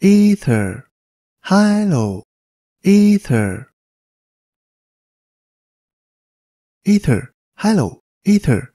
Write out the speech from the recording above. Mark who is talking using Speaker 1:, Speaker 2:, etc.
Speaker 1: ether, hello, ether, ether, hello, ether.